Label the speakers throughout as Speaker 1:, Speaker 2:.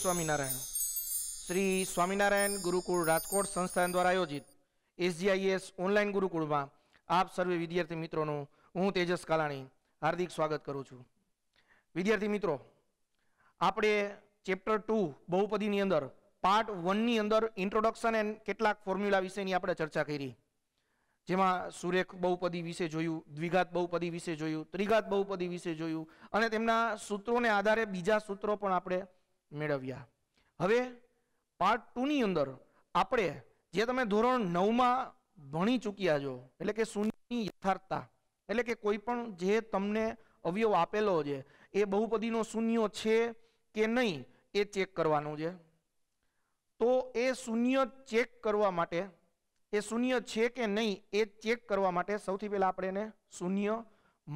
Speaker 1: સ્વામિનારાયણ શ્રી સ્વામિનારાયણ ગુરુકુળ રાજકોટ સંસ્થાન દ્વારા આયોજિત એસજીઆઈએસ ઓનલાઈન ગુરુકુળમાં આપ સર્વે વિદ્યાર્થી મિત્રોનું હું તેજસ કાલાણી હાર્દિક સ્વાગત કરું છું વિદ્યાર્થી મિત્રો આપણે ચેપ્ટર ટુ બહુપદીની અંદર પાર્ટ વનની અંદર ઇન્ટ્રોડક્શન એન્ડ કેટલાક ફોર્મ્યુલા વિશેની આપણે ચર્ચા કરી જેમાં સુરેખ બહુપદી વિશે જોયું દ્વિઘાત બહુપદી વિશે જોયું ત્રિઘાત બહુપદી વિશે જોયું અને તેમના સૂત્રોને આધારે બીજા સૂત્રો પણ આપણે મેળવ્યા હવે પાર્ટ ટુની અંદર આપણે જે તમે ધોરણ નવમાં ભણી ચૂક્યા છો એટલે કે શૂન્યની યથાર્થતા એટલે કે કોઈ પણ જે તમને અવયવ આપેલો છે એ બહુપદીનો શૂન્ય છે કે નહીં એ ચેક કરવાનું છે તો એ શૂન્ય ચેક કરવા માટે એ શૂન્ય છે કે નહીં એ ચેક કરવા માટે સૌથી પહેલાં આપણે એને શૂન્ય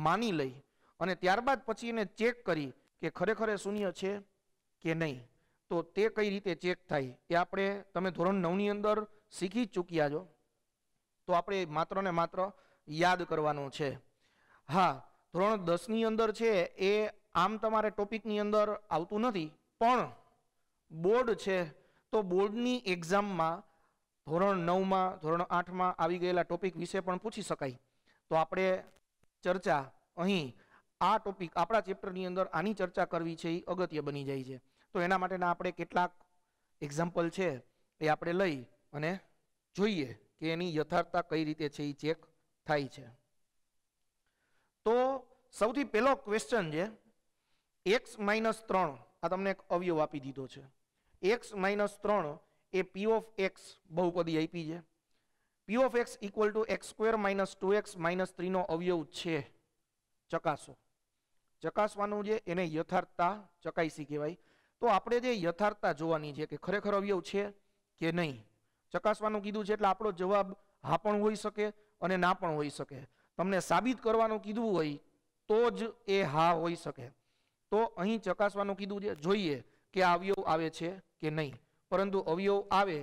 Speaker 1: માની લઈ અને ત્યારબાદ પછી એને ચેક કરી કે ખરેખર એ શૂન્ય છે કે નહીં તો તે કઈ રીતે ચેક થાય એ આપણે તમે ધોરણ નવની અંદર શીખી ચૂક્યા છો તો આપણે માત્ર ને માત્ર યાદ કરવાનું છે હા ધોરણ દસની અંદર છે એ આમ તમારે ટોપિકની અંદર આવતું નથી પણ બોર્ડ છે તો બોર્ડની એક્ઝામમાં ધોરણ નવમાં ધોરણ આઠમાં આવી ગયેલા ટોપિક વિશે પણ પૂછી શકાય તો આપણે ચર્ચા અહીં આ ટોપિક આપણા ચેપ્ટરની અંદર આની ચર્ચા કરવી છે એ અગત્ય બની જાય છે તો એના માટેના આપણે કેટલાક એક્ઝામ્પલ છે એ આપણે લઈ અને જોઈએ કે એની યથાર્થતા કઈ રીતે છે એ ચેક થાય છે તો સૌથી પહેલો ક્વેશ્ચન છે એક્સ માઇનસ ત્રણ આ તમને એક અવયવ આપી દીધો છે એક્સ માઇનસ ત્રણ એ પી ઓફ એક્સ બહુપદી આપી છે P of X equal to X square minus two X minus થ્રીનો અવયવ છે ચકાસો ચકાસવાનું છે એને યથાર્થતા ચકાઈસી કહેવાય તો આપણે જે યથાર્થતા જોવાની છે કે ખરેખર અવયવ છે કે નહીં ચકાસવાનું કીધું છે એટલે આપણો જવાબ હા પણ હોઈ શકે અને ના પણ હોઈ શકે તમને સાબિત કરવાનું કીધું હોય તો જ એ હા હોઈ શકે તો અહીં ચકાસવાનું કીધું છે જોઈએ કે અવયવ આવે છે કે નહીં પરંતુ અવયવ આવે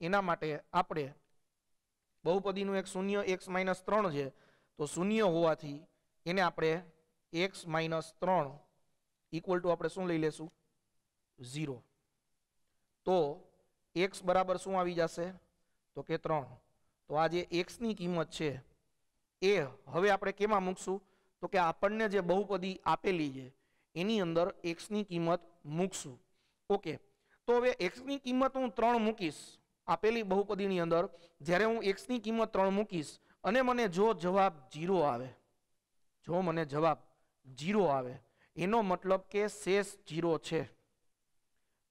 Speaker 1: એના માટે આપણે બહુપદીનું એક શૂન્ય એક્સ માઇનસ ત્રણ છે તો શૂન્ય હોવાથી એને આપણે એક્સ માઇનસ ત્રણ ઇક્વલ ટુ આપણે શું લઈ લેશું ઝીરો તો એક્સ બરાબર શું આવી જશે તો કે ત્રણ તો આ જે એક્સની કિંમત છે એ હવે આપણે કેમાં મૂકશું તો કે આપણને જે બહુપદી આપેલી છે એની અંદર એક્સની કિંમત મૂકશું ઓકે તો હવે એક્સની કિંમત હું ત્રણ મૂકીશ આપેલી બહુપદીની અંદર જ્યારે હું એક્સની કિંમત ત્રણ મૂકીશ અને મને જો જવાબ જીરો આવે જો મને જવાબ જીરો આવે એનો મતલબ કે શેષ જીરો છે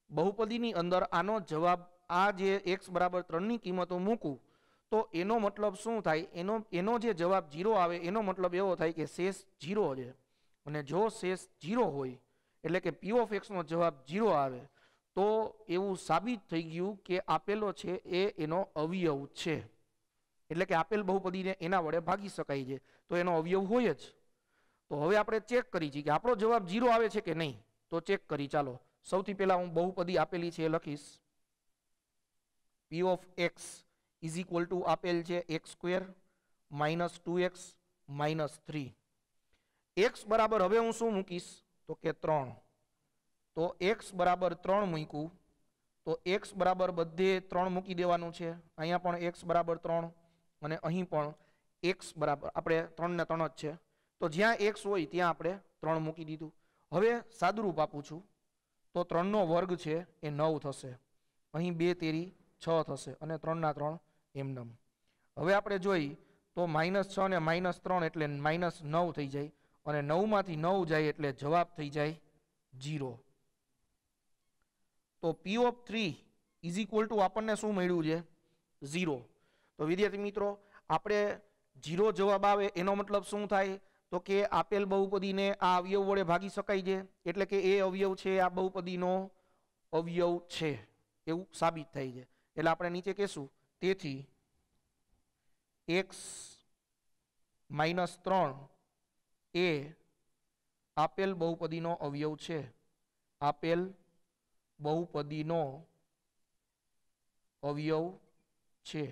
Speaker 1: બહુપદીની અંદર આનો જવાબ આ જે એક્સ બરાબર ત્રણની કિંમતો મૂકું તો એનો મતલબ શું થાય એનો એનો જે જવાબ જીરો આવે એનો મતલબ એવો થાય કે શેષ જીરો છે અને જો શેષ જીરો હોય એટલે કે પી ઓફ એક્સનો જવાબ જીરો આવે તો એવું સાબિત થઈ ગયું કે આપેલો છે એ એનો અવયવ છે એટલે કે આપેલ બહુપદીને એના વડે ભાગી શકાય છે તો એનો અવયવ હોય જ તો હવે આપણે ચેક કરી છીએ કે આપણો જવાબ જીરો આવે છે કે નહીં તો ચેક કરી ચાલો સૌથી પહેલાં હું બહુપદી આપેલી છે લખીશ P of X is equal to આપેલ છે X square minus two X minus three X બરાબર હવે હું શું મૂકીશ તો કે ત્રણ તો એક્સ બરાબર ત્રણ મૂક્યું તો એક્સ બરાબર બધે ત્રણ મૂકી દેવાનું છે અહીંયા પણ એક્સ બરાબર ત્રણ અને અહીં પણ એક્સ બરાબર આપણે ત્રણને ત્રણ જ છે તો જ્યાં એક્સ હોય ત્યાં આપણે ત્રણ મૂકી દીધું હવે સાદુરૂપ આપું છું તો ત્રણનો વર્ગ છે એ નવ થશે અહીં બે તેરી છ થશે અને ત્રણના ત્રણ એમનેમ હવે આપણે જોઈ તો માઇનસ છ ને માઇનસ ત્રણ એટલે માઇનસ નવ થઈ જાય અને નવમાંથી નવ જાય એટલે જવાબ થઈ જાય જીરો તો P of three is equal to આપણને શું મળ્યું છે ઝીરો તો વિદ્યાર્થી મિત્રો આપણે જીરો જવાબ આવે એનો મતલબ શું થાય તો કે આપેલ બહુપદીને આ અવયવ વડે ભાગી શકાય છે એટલે કે એ અવયવ છે આ બહુપદીનો અવયવ છે એવું સાબિત થાય છે એટલે આપણે નીચે કહેશું તેથી એક્સ માઇનસ ત્રણ એ આપેલ બહુપદીનો અવયવ છે આપેલ બહુપદીનો અવયવ છે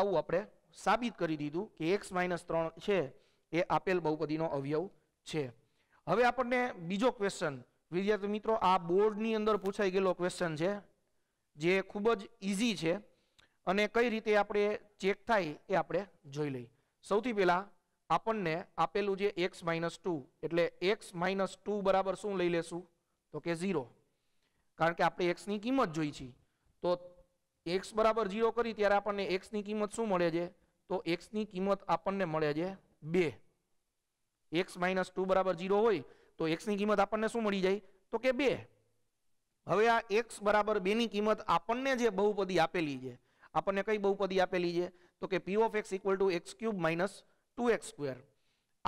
Speaker 1: આવું આપણે સાબિત કરી દીધું કે એક્સ માઇનસ ત્રણ છે એ આપેલ બહુપદીનો અવયવ છે હવે આપણને બીજો ક્વેશ્ચન વિદ્યાર્થી મિત્રો આ બોર્ડની અંદર પૂછાઈ ગયેલો ક્વેશ્ચન છે જે ખૂબ જ ઇઝી છે અને કઈ રીતે આપણે ચેક થાય એ આપણે જોઈ લઈએ સૌથી પહેલાં આપણને આપેલું જે એક્સ માઇનસ ટુ એટલે એક્સ માઇનસ ટુ બરાબર શું લઈ લેશું તો કે ઝીરો કારણ કે આપણે એક્સની કિંમત જોઈ છીએ તો એક્સ બરાબર ઝીરો કરી ત્યારે આપણને એક્સની કિંમત શું મળે છે તો એક્સની કિંમત આપણને મળે છે બે એક્સ માઇનસ ટુ બરાબર ઝીરો હોય તો એક્સની કિંમત આપણને શું મળી જાય તો કે બે હવે આ એક્સ બરાબર બેની કિંમત આપણને જે બહુપદી આપેલી છે આપણને કઈ બહુપદી આપેલી છે તો કે P of X equal to X cube minus two X square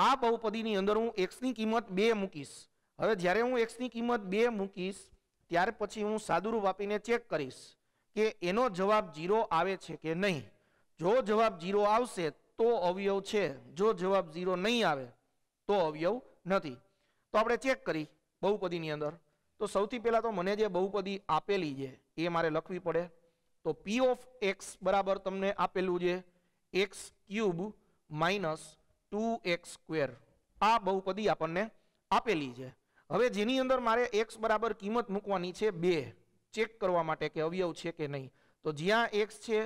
Speaker 1: આ બહુપદીની અંદર હું એક્સની કિંમત બે મૂકીશ હવે જ્યારે હું એક્સની કિંમત બે મૂકીશ ત્યાર પછી હું સાદુરૂપ આપીને ચેક કરીશ કે એનો જવાબ જીરો આવે છે કે નહીં જો જવાબ જીરો આવશે તો અવયવ છે જો જવાબ ઝીરો નહીં આવે તો અવયવ નથી તો આપણે ચેક કરી બહુપદીની અંદર તો સૌથી પહેલાં તો મને જે બહુપદી આપેલી છે એ મારે લખવી પડે તો પી ઓફ એક્સ બરાબર તમને આપેલું છે X cube minus two X square આ બહુપદી આપણને આપેલી છે હવે જેની અંદર મારે એક્સ બરાબર કિંમત મૂકવાની છે બે ચેક કરવા માટે કે અવયવ છે કે નહીં તો જ્યાં એક્સ છે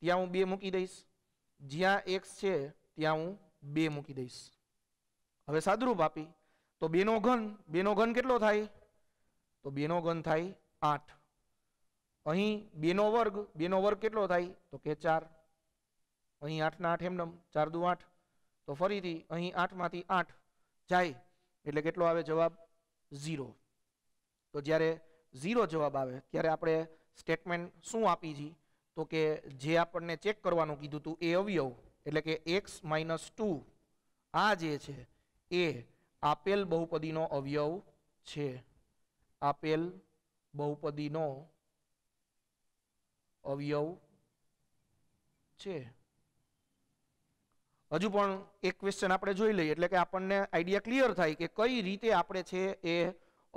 Speaker 1: ત્યાં હું બે મૂકી દઈશ જ્યાં એક્સ છે ત્યાં હું બે મૂકી દઈશ હવે સાદુરૂપ આપી તો બેનો ઘન બેનો ઘન કેટલો થાય તો બેનો ઘન થાય આઠ અહીં બેનો વર્ગ બેનો વર્ગ કેટલો થાય તો કે ચાર અહીં આઠના આઠ એમનમ ચાર દુ આઠ તો ફરીથી અહીં આઠમાંથી આઠ જાય એટલે કેટલો આવે જવાબ ઝીરો તો જ્યારે ઝીરો જવાબ આવે ત્યારે આપણે સ્ટેટમેન્ટ શું આપી છીએ તો કે જે આપણને ચેક કરવાનું કીધું હતું એ અવયવ એટલે કે એક્સ માઇનસ ટુ આ જે છે એ આપેલ બહુપદીનો અવયવ છે આપેલ બહુપદીનો અવયવ છે હજુ પણ એક ક્વેશ્ચન આપણે જોઈ લઈએ એટલે કે આપણને આઈડિયા ક્લિયર થાય કે કઈ રીતે આપણે છે એ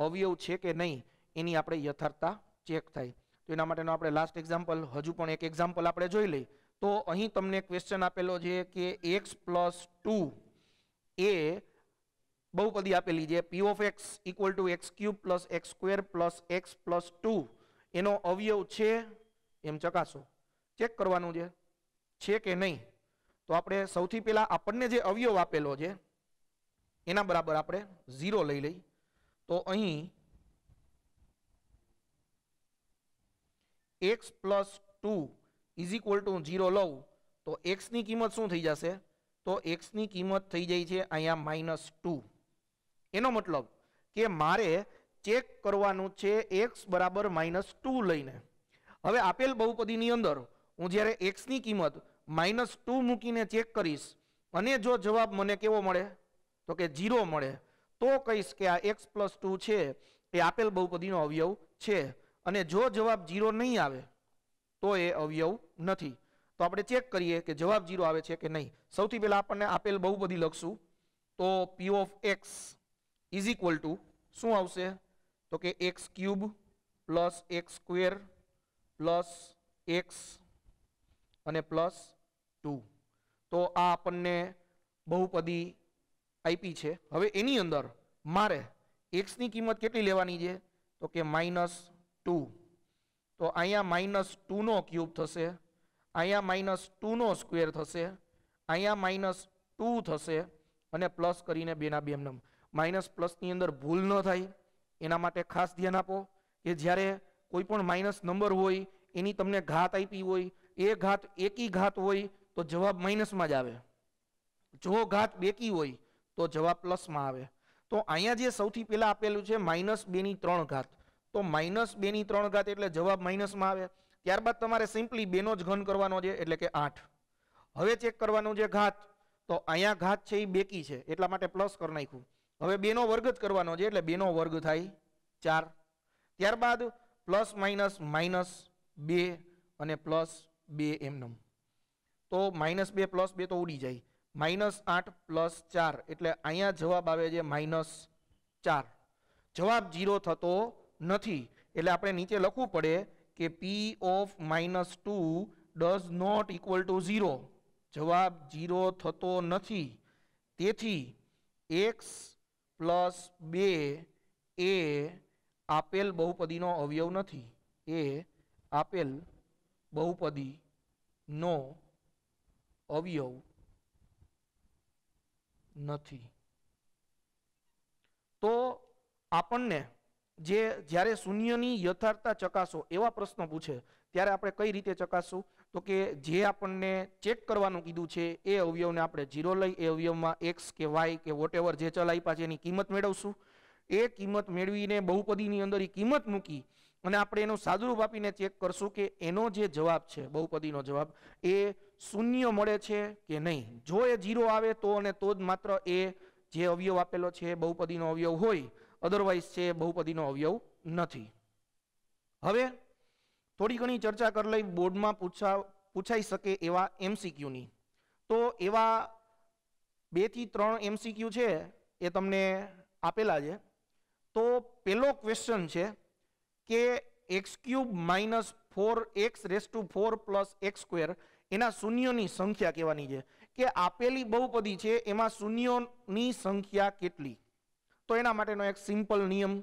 Speaker 1: અવયવ છે કે નહીં એની આપણે યથાર્થતા ચેક થાય તો એના માટેનો આપણે લાસ્ટ એક્ઝામ્પલ હજુ પણ એક એક્ઝામ્પલ આપણે જોઈ લઈએ તો અહીં તમને ક્વેશ્ચન આપેલો છે કે એક્સ પ્લસ ટુ એ બહુપદી આપેલી છે P of X equal to X cube plus X square plus X plus two એનો અવયવ છે એમ ચકાસો ચેક કરવાનું છે છે કે નહીં તો આપણે સૌથી પહેલાં આપણને જે અવયવ આપેલો છે એના બરાબર આપણે ઝીરો લઈ લઈ તો અહીં X plus two is equal to zero લઉં તો એક્સની કિંમત શું થઈ જશે તો એક્સની કિંમત થઈ જાય છે અહીંયા માઇનસ ટુ એનો મતલબ કે મારે ચેક કરવાનું છે એક્સ બરાબર માઇનસ ટુ લઈને હવે આપેલ બહુપદીની અંદર હું જ્યારે એક્સની કિંમત માઇનસ ટુ મૂકીને ચેક કરીશ અને જો જવાબ મને કેવો મળે તો કે ઝીરો મળે તો કહીશ કે આ એક્સ પ્લસ ટુ છે એ આપેલ બહુપદીનો અવયવ છે અને જો જવાબ જીરો નહીં આવે તો એ અવયવ નથી તો આપણે ચેક કરીએ કે જવાબ જીરો આવે છે કે નહીં સૌથી પહેલાં આપણને આપેલ બહુ બધી લખશું તો P of X is equal to શું આવશે તો કે X cube plus X square plus X અને પ્લસ ટુ તો આ આપણને બહુપદી આપી છે હવે એની અંદર મારે એક્સની કિંમત કેટલી લેવાની છે તો કે માઇનસ ટુ તો અહીંયા માઇનસ ટુનો ક્યુબ થશે અહીંયા માઇનસ ટુનો સ્ક્વેર થશે અહીંયા માઇનસ ટુ થશે અને પ્લસ કરીને બેના બે એમનેમ માઇનસ પ્લસની અંદર ભૂલ ન થાય એના માટે ખાસ ધ્યાન આપો કે જ્યારે કોઈ પણ માઇનસ નંબર હોય એની તમને ઘાત આપી હોય એ ઘાત એકી ઘાત હોય તો જવાબ માઇનસમાં જ આવે જો ઘાત બેકી હોય તો જવાબ પ્લસમાં આવે તો અહીંયા જે સૌથી પહેલાં આપેલું છે માઇનસ બેની ત્રણ ઘાત તો માઇનસ બેની ત્રણ ઘાત એટલે જવાબ માઇનસમાં આવે ત્યારબાદ તમારે સિમ્પલી બેનો જ ઘન કરવાનો છે એટલે કે આઠ હવે ચેક કરવાનું છે ઘાત તો અહીંયા ઘાત છે એ બેકી છે એટલા માટે પ્લસ કરી નાખ્યું હવે બેનો વર્ગ જ કરવાનો છે એટલે બેનો વર્ગ થાય ચાર ત્યારબાદ પ્લસ માઇનસ માઇનસ બે અને પ્લસ બે એમનમ તો માઇનસ બે પ્લસ બે તો ઉડી જાય માઇનસ આઠ પ્લસ ચાર એટલે અહીંયા જવાબ આવે છે માઇનસ ચાર જવાબ જીરો થતો નથી એટલે આપણે નીચે લખવું પડે કે P of minus two does not equal to zero જવાબ ઝીરો થતો નથી તેથી એક્સ પ્લસ બે એ આપેલ બહુપદીનો અવયવ નથી એ આપેલ બહુપદીનો અવયવ નથી તો આપણને જે જ્યારે શૂન્યની યથાર્થતા ચકાસો એવા પ્રશ્નો પૂછે ત્યારે આપણે કઈ રીતે ચકાસવું તો કે જે આપણને ચેક કરવાનું કીધું છે એ અવયવને આપણે જીરો લઈ એ અવયવમાં એક્સ કે વાય કે વોટેવર જે ચલ આપ્યા છે એની કિંમત મેળવશું એ કિંમત મેળવીને બહુપદીની અંદર એ કિંમત મૂકી અને આપણે એનું સાદુરૂપ આપીને ચેક કરશું કે એનો જે જવાબ છે બહુપદીનો જવાબ એ શૂન્ય મળે છે કે નહીં જો એ જીરો આવે તો અને તો જ માત્ર એ જે અવયવ આપેલો છે બહુપદીનો અવયવ હોય અધરવાઇઝ છે બહુપદીનો અવયવ નથી હવે થોડી ઘણી ચર્ચા કરી લઈ બોર્ડમાં પૂછા પૂછાઈ શકે એવા એમસીક્યુની તો એવા બેથી ત્રણ એમસીક્યુ છે એ તમને આપેલા છે તો પેલો ક્વેશ્ચન છે કે X cube minus four X raise to four plus X square એના શૂન્યોની સંખ્યા કહેવાની છે કે આપેલી બહુપદી છે એમાં શૂન્યોની સંખ્યા કેટલી તો એના માટેનો એક સિમ્પલ નિયમ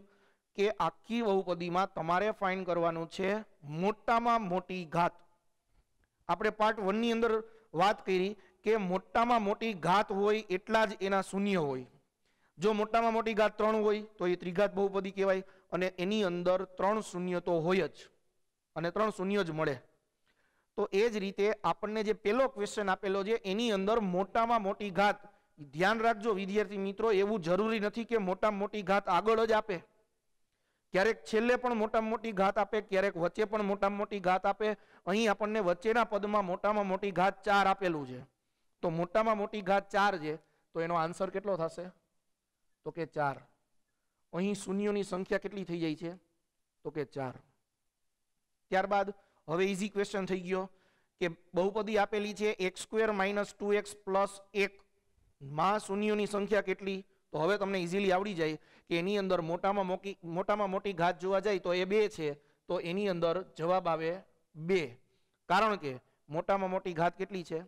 Speaker 1: કે આખી બહુપદીમાં તમારે ફાઇન કરવાનું છે મોટામાં મોટી ઘાત આપણે પાર્ટ વનની અંદર વાત કરી કે મોટામાં મોટી ઘાત હોય એટલા જ એના શૂન્ય હોય જો મોટામાં મોટી ઘાત ત્રણ હોય તો એ ત્રિઘાત બહુપદી કહેવાય અને એની અંદર ત્રણ શૂન્ય તો હોય જ અને ત્રણ શૂન્ય જ મળે તો એ જ રીતે આપણને જે પેલો ક્વેશ્ચન આપેલો છે એની અંદર મોટામાં મોટી ઘાત ધ્યાન રાખજો વિદ્યાર્થી મિત્રો એવું જરૂરી નથી કે મોટામાં મોટી ઘાત આગળ જ આપે ક્યારેક છેલ્લે પણ મોટામાં મોટી ઘાત આપે ક્યારેક વચ્ચે પણ મોટામાં મોટી ઘાત આપે અહીં આપણને વચ્ચેના પદમાં મોટામાં મોટી ઘાત ચાર આપેલું છે તો મોટામાં મોટી ઘાત ચાર છે તો એનો આન્સર કેટલો થશે તો કે ચાર અહીં શૂન્યોની સંખ્યા કેટલી થઈ જાય છે તો કે ચાર ત્યારબાદ હવે ઇઝી ક્વેશ્ચન થઈ ગયો કે બહુપદી આપેલી છે X square minus two X plus એક માં શૂન્યોની સંખ્યા કેટલી તો હવે તમને ઇઝીલી આવડી જાય કે એની અંદર મોટામાં મોટી મોટામાં મોટી ઘાત જોવા જાય તો એ બે છે તો એની અંદર જવાબ આવે બે કારણ કે મોટામાં મોટી ઘાત કેટલી છે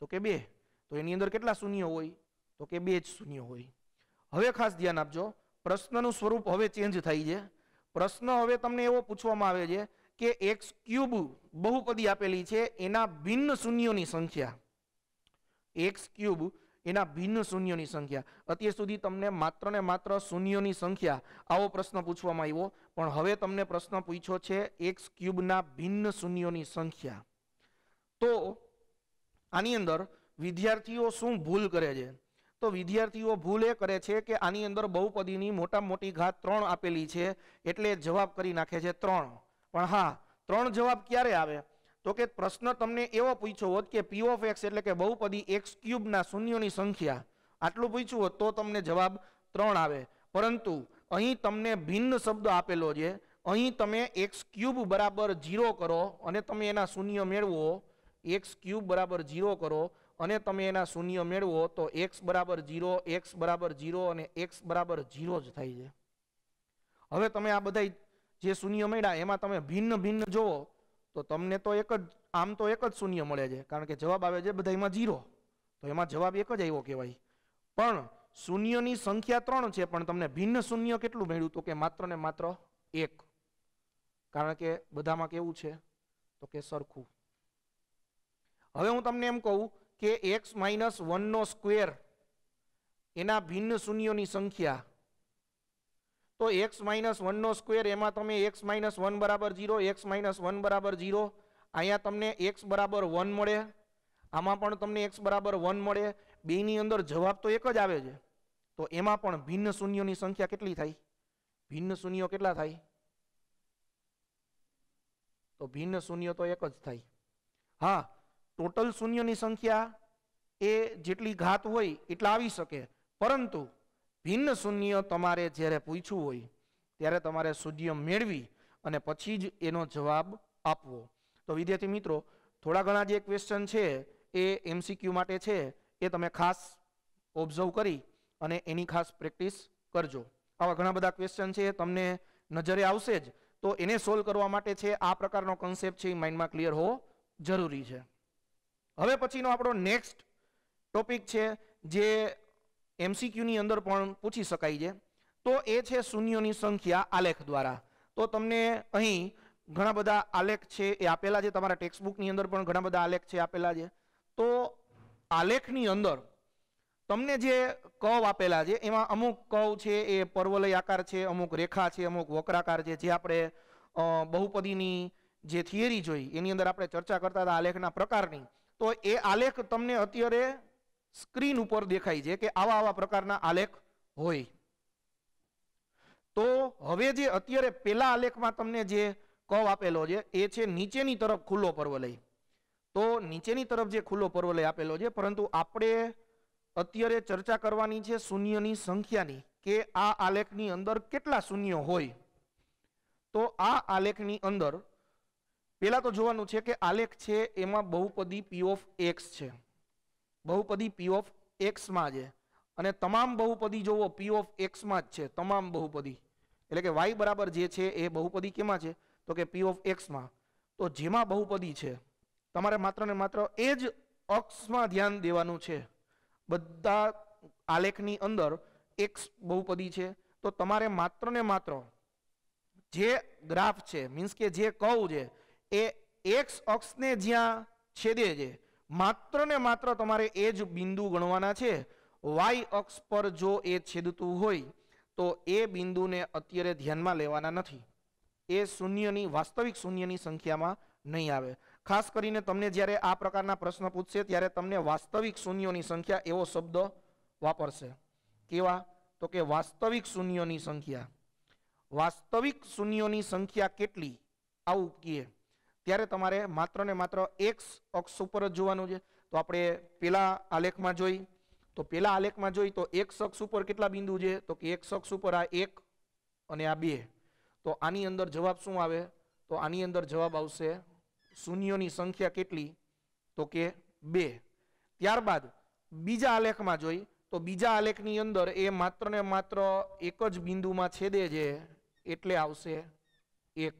Speaker 1: તો કે બે તો એની અંદર કેટલા શૂન્ય હોય તો કે બે જ શૂન્ય હોય હવે ખાસ ધ્યાન આપજો પ્રશ્નનું સ્વરૂપ હવે ચેન્જ થાય છે પ્રશ્ન હવે તમને એવો પૂછવામાં આવે છે કે એક્સ ક્યુબ બહુપદી આપેલી છે એના ભિન્ન શૂન્યોની સંખ્યા એક્સ ક્યુબ એના ભિન્ન શૂન્યોની સંખ્યા અત્યાર સુધી તમને માત્ર ને માત્ર શૂન્યોની સંખ્યા આવો પ્રશ્ન પૂછવામાં આવ્યો પણ હવે તમને પ્રશ્ન પૂછ્યો છે એક્સ ક્યુબના ભિન્ન શૂન્યોની સંખ્યા તો આની અંદર વિદ્યાર્થીઓ શું ભૂલ કરે છે તો વિદ્યાર્થીઓ ભૂલ એ કરે છે કે આની અંદર બહુપદીની મોટા મોટી ઘાત ત્રણ આપેલી છે એટલે જવાબ કરી નાખે છે ત્રણ પણ હા ત્રણ જવાબ ક્યારે આવે તો કે પ્રશ્ન તમને એવો પૂછ્યો હોત કે પી ઓફ એક્સ એટલે કે બહુપદી એક્સ ક્યુબના શૂન્યોની સંખ્યા આટલું પૂછ્યું હોત તો તમને જવાબ ત્રણ આવે પરંતુ અહીં તમને ભિન્ન શબ્દ આપેલો છે અહીં તમે એક્સ ક્યુબ બરાબર ઝીરો કરો અને તમે એના શૂન્ય મેળવો એક્સ ક્યુબ બરાબર ઝીરો કરો અને તમે એના શૂન્ય મેળવો તો એક્સ બરાબર ઝીરો એક્સ બરાબર ઝીરો અને એક્સ બરાબર ઝીરો જ થાય છે હવે તમે આ બધા જે શૂન્ય મળ્યા એમાં તમે ભિન્ન ભિન્ન જુઓ તો તમને તો એક જ આમ તો એક જ શૂન્ય મળે છે કારણ કે જવાબ આવે છે બધા જીરો તો એમાં જવાબ એક જ આવ્યો કહેવાય પણ શૂન્યની સંખ્યા ત્રણ છે પણ તમને ભિન્ન શૂન્ય કેટલું મળ્યું તો કે માત્ર ને માત્ર એક કારણ કે બધામાં કેવું છે તો કે સરખું હવે હું તમને એમ કહું કે એક્સ માઇનસ વનનો સ્ક્વેર એના ભિન્ન શૂન્યોની સંખ્યા તો એક્સ માઇનસ વનનો સ્ક્વેર એમાં તમે એક્સ માઇનસ વન બરાબર ઝીરો એક્સ માઇનસ વન બરાબર ઝીરો અહીંયા તમને એક્સ બરાબર વન મળે આમાં પણ તમને એક્સ બરાબર વન મળે બેની અંદર જવાબ તો એક જ આવે છે તો એમાં પણ ભિન્ન શૂન્યોની સંખ્યા કેટલી થાય ભિન્ન શૂન્યો કેટલા થાય તો ભિન્ન શૂન્યો તો એક જ થાય હા ટોટલ શૂન્યોની સંખ્યા એ જેટલી ઘાત હોય એટલા આવી શકે પરંતુ ભિન્ન શૂન્ય તમારે જ્યારે પૂછવું હોય ત્યારે તમારે શૂન્ય મેળવી અને પછી જ એનો જવાબ આપવો તો વિદ્યાર્થી મિત્રો થોડા ઘણા જે ક્વેશ્ચન છે એ એમસીક્યુ માટે છે એ તમે ખાસ ઓબ્ઝર્વ કરી અને એની ખાસ પ્રેક્ટિસ કરજો આવા ઘણા બધા ક્વેશ્ચન છે તમને નજરે આવશે જ તો એને સોલ્વ કરવા માટે છે આ પ્રકારનો કન્સેપ્ટ છે એ માઇન્ડમાં ક્લિયર હોવો જરૂરી છે હવે પછીનો આપણો નેક્સ્ટ ટોપિક છે જે એમસીક્યુની અંદર પણ પૂછી શકાય છે તો એ છે શૂન્યોની સંખ્યા આલેખ દ્વારા તો તમને અહીં ઘણા બધા આલેખ છે એ આપેલા છે તમારા ટેક્સ્ટબુકની અંદર પણ ઘણા બધા આલેખ છે આપેલા છે તો આલેખની અંદર તમને જે કવ આપેલા છે એમાં અમુક કવ છે એ પર્વલય આકાર છે અમુક રેખા છે અમુક વક્રાકાર છે જે આપણે બહુપદીની જે થિયરી જોઈ એની અંદર આપણે ચર્ચા કરતા હતા આલેખના પ્રકારની તો એ આલેખ તમને અત્યારે સ્ક્રીન ઉપર દેખાય છે કે આવા આવા પ્રકારના આલેખ હોય તો હવે જે અત્યારે પેલા આલેખમાં તમને જે કવ આપેલો છે એ છે નીચેની તરફ ખુલ્લો પર્વલય તો નીચેની તરફ જે ખુલ્લો પર્વલય આપેલો છે પરંતુ આપણે અત્યારે ચર્ચા કરવાની છે શૂન્યની સંખ્યાની કે આ આલેખની અંદર કેટલા શૂન્ય હોય તો આ આલેખની અંદર પહેલા તો જોવાનું છે કે આલેખ છે એમાં બહુપદી પી ઓફ એક્સ છે બહુપદી પી ઓફ એક્સમાં છે અને તમામ બહુપદી જોવો પી ઓફ એક્સમાં જ છે તમામ બહુપદી એટલે કે વાય બરાબર જે છે એ બહુપદી કેમાં છે તો કે પી ઓફ એક્સમાં તો જેમાં બહુપદી છે તમારે માત્ર ને માત્ર એ જ અક્ષમાં ધ્યાન દેવાનું છે બધા આલેખની અંદર એક્સ બહુપદી છે તો તમારે માત્ર ને માત્ર જે ગ્રાફ છે મીન્સ કે જે કહું છે એ એક્સ અક્ષને જ્યાં છેદે છે માત્ર ને માત્ર તમારે એ જ બિંદુ ગણવાના છે વાય અક્ષ પર જો એ છેદતું હોય તો એ બિંદુને અત્યારે ધ્યાનમાં લેવાના નથી એ શૂન્યની વાસ્તવિક શૂન્યની સંખ્યામાં નહીં આવે ખાસ કરીને તમને જ્યારે આ પ્રકારના પ્રશ્ન પૂછશે ત્યારે તમને વાસ્તવિક શૂન્યોની સંખ્યા એવો શબ્દ વાપરશે કેવા તો કે વાસ્તવિક શૂન્યોની સંખ્યા વાસ્તવિક શૂન્યોની સંખ્યા કેટલી આવું કહીએ ત્યારે તમારે માત્ર ને માત્ર એક અક્ષ ઉપર જ જોવાનું છે તો આપણે પેલા આલેખમાં જોઈ તો પેલા આલેખમાં જોઈ તો એક શખ્સ ઉપર કેટલા બિંદુ છે તો કે એક શખ્સ ઉપર આ એક અને આ બે તો આની અંદર જવાબ શું આવે તો આની અંદર જવાબ આવશે શૂન્યોની સંખ્યા કેટલી તો કે બે ત્યારબાદ બીજા આલેખમાં જોઈ તો બીજા આલેખની અંદર એ માત્ર ને માત્ર એક જ બિંદુમાં છેદે છે એટલે આવશે એક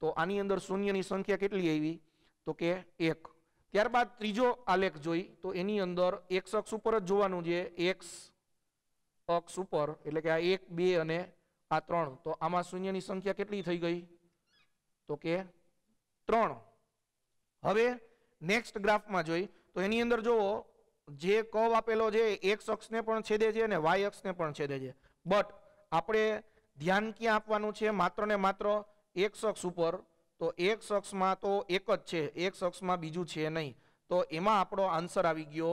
Speaker 1: તો આની અંદર શૂન્યની સંખ્યા કેટલી આવી તો કે એક ત્યારબાદ ત્રીજો આલેખ જોઈ તો એની અંદર એક્સ અક્ષ ઉપર જ જોવાનું છે એક્સ અક્ષ ઉપર એટલે કે આ એક બે અને આ ત્રણ તો આમાં શૂન્યની સંખ્યા કેટલી થઈ ગઈ તો કે ત્રણ હવે નેક્સ્ટ ગ્રાફમાં જોઈ તો એની અંદર જુઓ જે કવ આપેલો છે એક્સ અક્ષને પણ છેદે છે અને વાય અક્ષને પણ છેદે છે બટ આપણે ધ્યાન ક્યાં આપવાનું છે માત્ર ને માત્ર એક શખ્સ ઉપર તો એક શખ્સમાં તો એક જ છે એક શખ્સમાં બીજું છે નહીં તો એમાં આપણો આન્સર આવી ગયો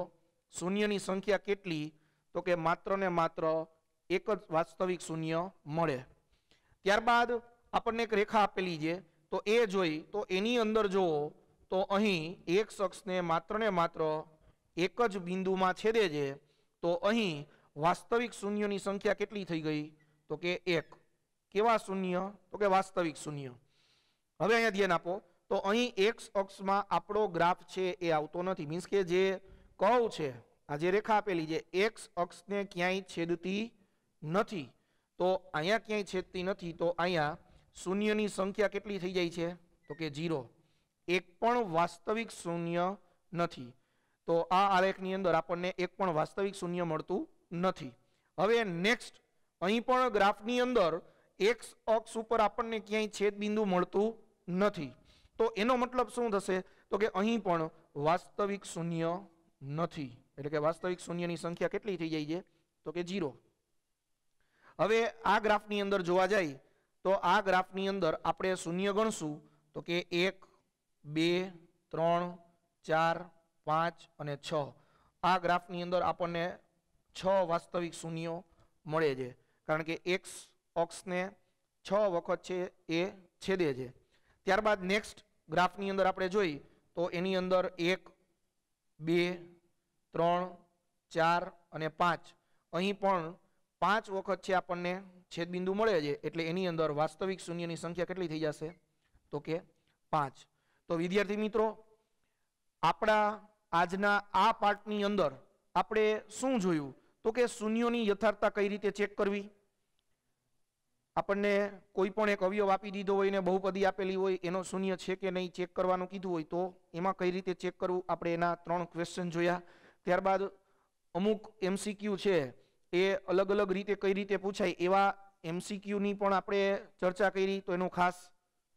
Speaker 1: શૂન્યની સંખ્યા કેટલી તો કે માત્ર ને માત્ર એક જ વાસ્તવિક શૂન્ય મળે ત્યારબાદ આપણને એક રેખા આપેલી છે તો એ જોઈ તો એની અંદર જુઓ તો અહીં એક શખ્સને માત્ર ને માત્ર એક જ બિંદુમાં છેદે છે તો અહીં વાસ્તવિક શૂન્યની સંખ્યા કેટલી થઈ ગઈ તો કે એક કેવા શૂન્ય તો કે વાસ્તવિક શૂન્ય હવે અહીંયા ધ્યાન આપો તો અહીં એક્સ અક્ષમાં આપણો ગ્રાફ છે એ આવતો નથી મીન્સ કે જે કવ છે આ જે રેખા આપેલી છે એક્સ અક્ષને ક્યાંય છેદતી નથી તો અહીંયા ક્યાંય છેદતી નથી તો અહીંયા શૂન્યની સંખ્યા કેટલી થઈ જાય છે તો કે ઝીરો એક પણ વાસ્તવિક શૂન્ય નથી તો આ આલેખની અંદર આપણને એક પણ વાસ્તવિક શૂન્ય મળતું નથી હવે નેક્સ્ટ અહીં પણ ગ્રાફની અંદર એક્સ અક્ષ ઉપર આપણને ક્યાંય છેદબિંદુ મળતું નથી તો એનો મતલબ શું થશે તો કે અહીં પણ વાસ્તવિક શૂન્ય નથી એટલે કે વાસ્તવિક શૂન્યની સંખ્યા કેટલી થઈ જાય છે તો કે જીરો હવે આ ગ્રાફની અંદર જોવા જાય તો આ ગ્રાફની અંદર આપણે શૂન્ય ગણશું તો કે એક બે ત્રણ ચાર પાંચ અને છ આ ગ્રાફની અંદર આપણને છ વાસ્તવિક શૂન્યો મળે છે કારણ કે એક્સ ઓક્સને છ વખત છે એ છેદે છે ત્યારબાદ નેક્સ્ટ ગ્રાફની અંદર આપણે જોઈ તો એની અંદર એક બે ત્રણ ચાર અને પાંચ અહીં પણ પાંચ વખત છે આપણને છેદબિંદુ મળે છે એટલે એની અંદર વાસ્તવિક શૂન્યની સંખ્યા કેટલી થઈ જશે તો કે પાંચ તો વિદ્યાર્થી મિત્રો આપણા આજના આ પાર્ટની અંદર આપણે શું જોયું તો કે શૂન્યોની યથાર્થતા કઈ રીતે ચેક કરવી આપણને કોઈ પણ એક અવયવ આપી દીધો હોય ને બહુપદી આપેલી હોય એનો શૂન્ય છે કે નહીં ચેક કરવાનું કીધું હોય તો એમાં કઈ રીતે ચેક કરવું આપણે એના ત્રણ ક્વેશ્ચન જોયા ત્યારબાદ અમુક એમસીક્યુ છે એ અલગ અલગ રીતે કઈ રીતે પૂછાય એવા એમસીક્યુની પણ આપણે ચર્ચા કરી તો એનો ખાસ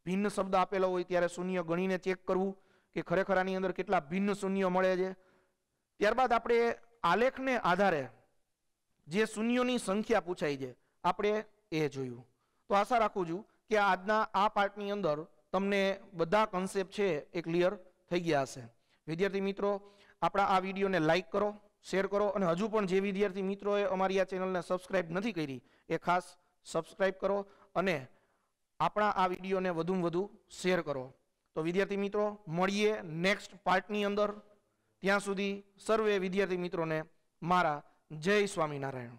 Speaker 1: ભિન્ન શબ્દ આપેલો હોય ત્યારે શૂન્ય ગણીને ચેક કરવું કે ખરેખર આની અંદર કેટલા ભિન્ન શૂન્ય મળે છે ત્યારબાદ આપણે આલેખને આધારે જે શૂન્યોની સંખ્યા પૂછાય છે આપણે એ જોયું તો આશા રાખું છું કે આજના આ પાર્ટની અંદર તમને બધા કન્સેપ્ટ છે એ ક્લિયર થઈ ગયા હશે વિદ્યાર્થી મિત્રો આપણા આ વિડીયોને લાઇક કરો શેર કરો અને હજુ પણ જે વિદ્યાર્થી મિત્રોએ અમારી આ ચેનલને સબસ્ક્રાઇબ નથી કરી એ ખાસ સબસ્ક્રાઇબ કરો અને આપણા આ વિડીયોને વધુમાં વધુ શેર કરો તો વિદ્યાર્થી મિત્રો મળીએ નેક્સ્ટ પાર્ટની અંદર ત્યાં સુધી સર્વે વિદ્યાર્થી મિત્રોને મારા જય સ્વામિનારાયણ